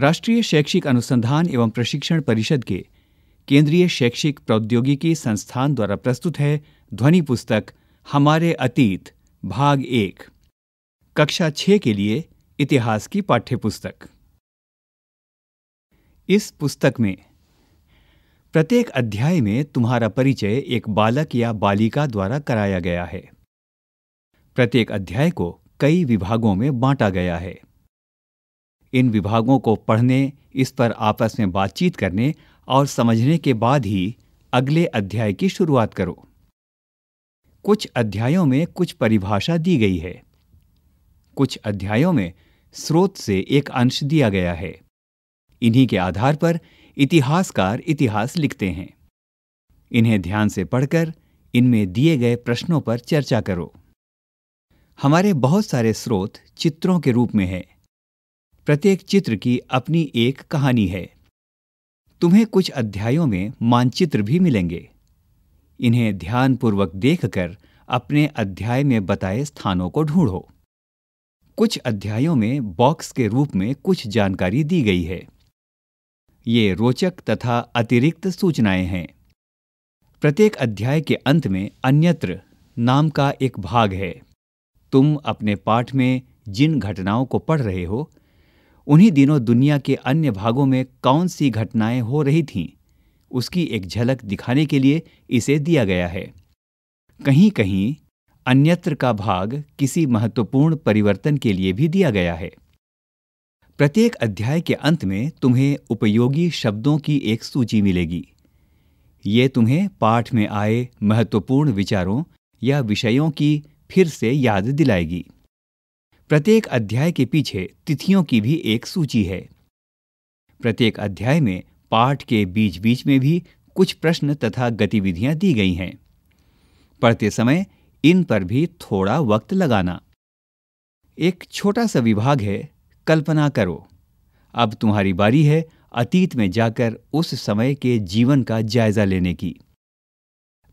राष्ट्रीय शैक्षिक अनुसंधान एवं प्रशिक्षण परिषद के केंद्रीय शैक्षिक प्रौद्योगिकी संस्थान द्वारा प्रस्तुत है ध्वनि पुस्तक हमारे अतीत भाग एक कक्षा छः के लिए इतिहास की पाठ्यपुस्तक इस पुस्तक में प्रत्येक अध्याय में तुम्हारा परिचय एक बालक या बालिका द्वारा कराया गया है प्रत्येक अध्याय को कई विभागों में बांटा गया है इन विभागों को पढ़ने इस पर आपस में बातचीत करने और समझने के बाद ही अगले अध्याय की शुरुआत करो कुछ अध्यायों में कुछ परिभाषा दी गई है कुछ अध्यायों में स्रोत से एक अंश दिया गया है इन्हीं के आधार पर इतिहासकार इतिहास लिखते हैं इन्हें ध्यान से पढ़कर इनमें दिए गए प्रश्नों पर चर्चा करो हमारे बहुत सारे स्रोत चित्रों के रूप में हैं प्रत्येक चित्र की अपनी एक कहानी है तुम्हें कुछ अध्यायों में मानचित्र भी मिलेंगे इन्हें ध्यानपूर्वक देखकर अपने अध्याय में बताए स्थानों को ढूंढो कुछ अध्यायों में बॉक्स के रूप में कुछ जानकारी दी गई है ये रोचक तथा अतिरिक्त सूचनाएं हैं प्रत्येक अध्याय के अंत में अन्यत्र नाम का एक भाग है तुम अपने पाठ में जिन घटनाओं को पढ़ रहे हो उन्हीं दिनों दुनिया के अन्य भागों में कौन सी घटनाएं हो रही थीं उसकी एक झलक दिखाने के लिए इसे दिया गया है कहीं कहीं अन्यत्र का भाग किसी महत्वपूर्ण परिवर्तन के लिए भी दिया गया है प्रत्येक अध्याय के अंत में तुम्हें उपयोगी शब्दों की एक सूची मिलेगी ये तुम्हें पाठ में आए महत्वपूर्ण विचारों या विषयों की फिर से याद दिलाएगी प्रत्येक अध्याय के पीछे तिथियों की भी एक सूची है प्रत्येक अध्याय में पाठ के बीच बीच में भी कुछ प्रश्न तथा गतिविधियां दी गई हैं पढ़ते समय इन पर भी थोड़ा वक्त लगाना एक छोटा सा विभाग है कल्पना करो अब तुम्हारी बारी है अतीत में जाकर उस समय के जीवन का जायजा लेने की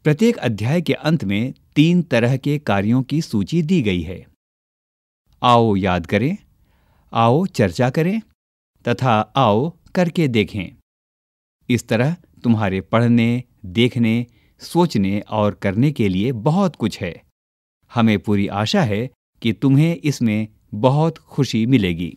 प्रत्येक अध्याय के अंत में तीन तरह के कार्यों की सूची दी गई है आओ याद करें आओ चर्चा करें तथा आओ करके देखें इस तरह तुम्हारे पढ़ने देखने सोचने और करने के लिए बहुत कुछ है हमें पूरी आशा है कि तुम्हें इसमें बहुत खुशी मिलेगी